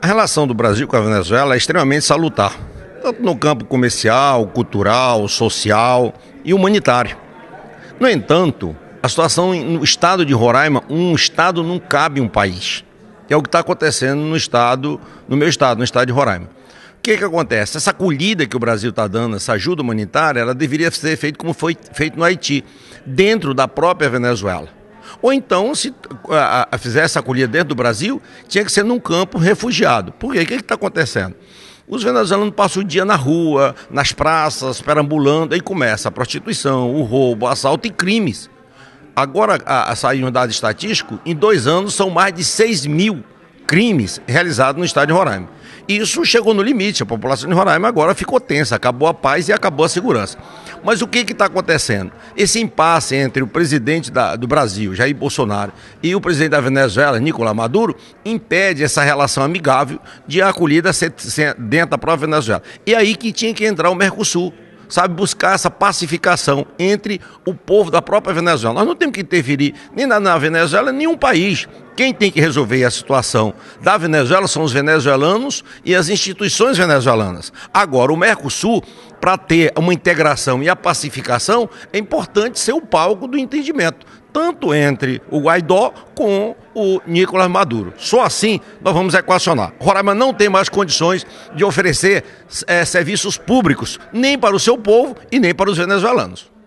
A relação do Brasil com a Venezuela é extremamente salutar, tanto no campo comercial, cultural, social e humanitário. No entanto, a situação no estado de Roraima, um estado não cabe um país. é o que está acontecendo no estado, no meu estado, no estado de Roraima. O que, que acontece? Essa acolhida que o Brasil está dando, essa ajuda humanitária, ela deveria ser feita como foi feito no Haiti, dentro da própria Venezuela. Ou então, se a, a, colheita acolhida dentro do Brasil, tinha que ser num campo refugiado. Por quê? O que está acontecendo? Os venezuelanos passam o dia na rua, nas praças, perambulando, aí começa a prostituição, o roubo, o assalto e crimes. Agora, a, a sair um dado estatístico, em dois anos são mais de 6 mil crimes realizados no estado de Roraima. Isso chegou no limite, a população de Roraima agora ficou tensa, acabou a paz e acabou a segurança. Mas o que está acontecendo? Esse impasse entre o presidente da, do Brasil, Jair Bolsonaro, e o presidente da Venezuela, Nicolás Maduro, impede essa relação amigável de acolhida dentro da própria Venezuela. E aí que tinha que entrar o Mercosul, sabe, buscar essa pacificação entre o povo da própria Venezuela. Nós não temos que interferir nem na, na Venezuela, nem nenhum país. Quem tem que resolver a situação da Venezuela são os venezuelanos e as instituições venezuelanas. Agora, o Mercosul, para ter uma integração e a pacificação, é importante ser o palco do entendimento tanto entre o Guaidó com o Nicolás Maduro. Só assim nós vamos equacionar. Roraima não tem mais condições de oferecer é, serviços públicos, nem para o seu povo e nem para os venezuelanos.